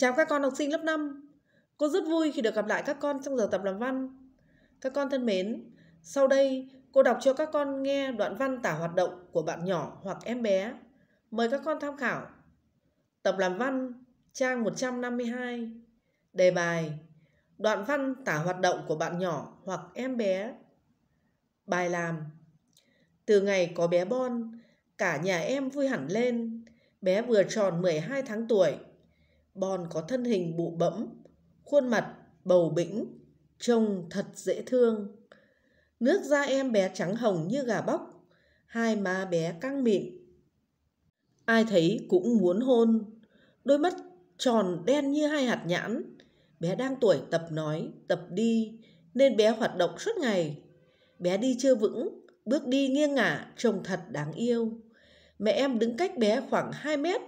Chào các con học sinh lớp 5. Cô rất vui khi được gặp lại các con trong giờ tập làm văn. Các con thân mến, sau đây cô đọc cho các con nghe đoạn văn tả hoạt động của bạn nhỏ hoặc em bé. Mời các con tham khảo. Tập làm văn, trang 152. Đề bài: Đoạn văn tả hoạt động của bạn nhỏ hoặc em bé. Bài làm: Từ ngày có bé Bon, cả nhà em vui hẳn lên. Bé vừa tròn 12 tháng tuổi Bon có thân hình bụ bẫm, khuôn mặt bầu bĩnh, trông thật dễ thương. Nước da em bé trắng hồng như gà bóc, hai má bé căng mịn. Ai thấy cũng muốn hôn, đôi mắt tròn đen như hai hạt nhãn. Bé đang tuổi tập nói, tập đi, nên bé hoạt động suốt ngày. Bé đi chưa vững, bước đi nghiêng ngả, trông thật đáng yêu. Mẹ em đứng cách bé khoảng 2 mét,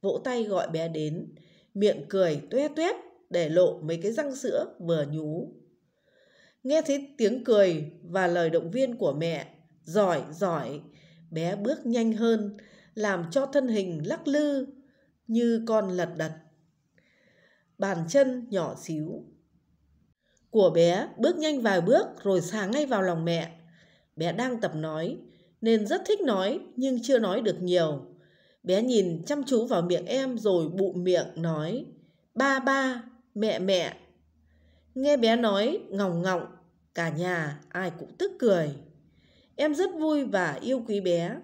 vỗ tay gọi bé đến miệng cười tuét tuét để lộ mấy cái răng sữa vừa nhú. Nghe thấy tiếng cười và lời động viên của mẹ, giỏi, giỏi, bé bước nhanh hơn, làm cho thân hình lắc lư như con lật đật. Bàn chân nhỏ xíu. Của bé bước nhanh vài bước rồi sáng ngay vào lòng mẹ. Bé đang tập nói, nên rất thích nói nhưng chưa nói được nhiều. Bé nhìn chăm chú vào miệng em rồi bụ miệng nói Ba ba, mẹ mẹ Nghe bé nói ngọng ngọng Cả nhà ai cũng tức cười Em rất vui và yêu quý bé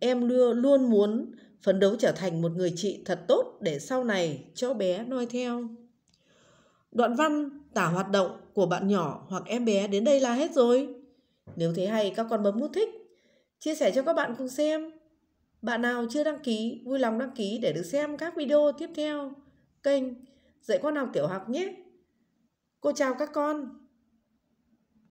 Em luôn muốn phấn đấu trở thành một người chị thật tốt để sau này cho bé noi theo. Đoạn văn tả hoạt động của bạn nhỏ hoặc em bé đến đây là hết rồi. Nếu thấy hay các con bấm nút thích, chia sẻ cho các bạn cùng xem. Bạn nào chưa đăng ký, vui lòng đăng ký để được xem các video tiếp theo kênh Dạy con học tiểu học nhé. Cô chào các con.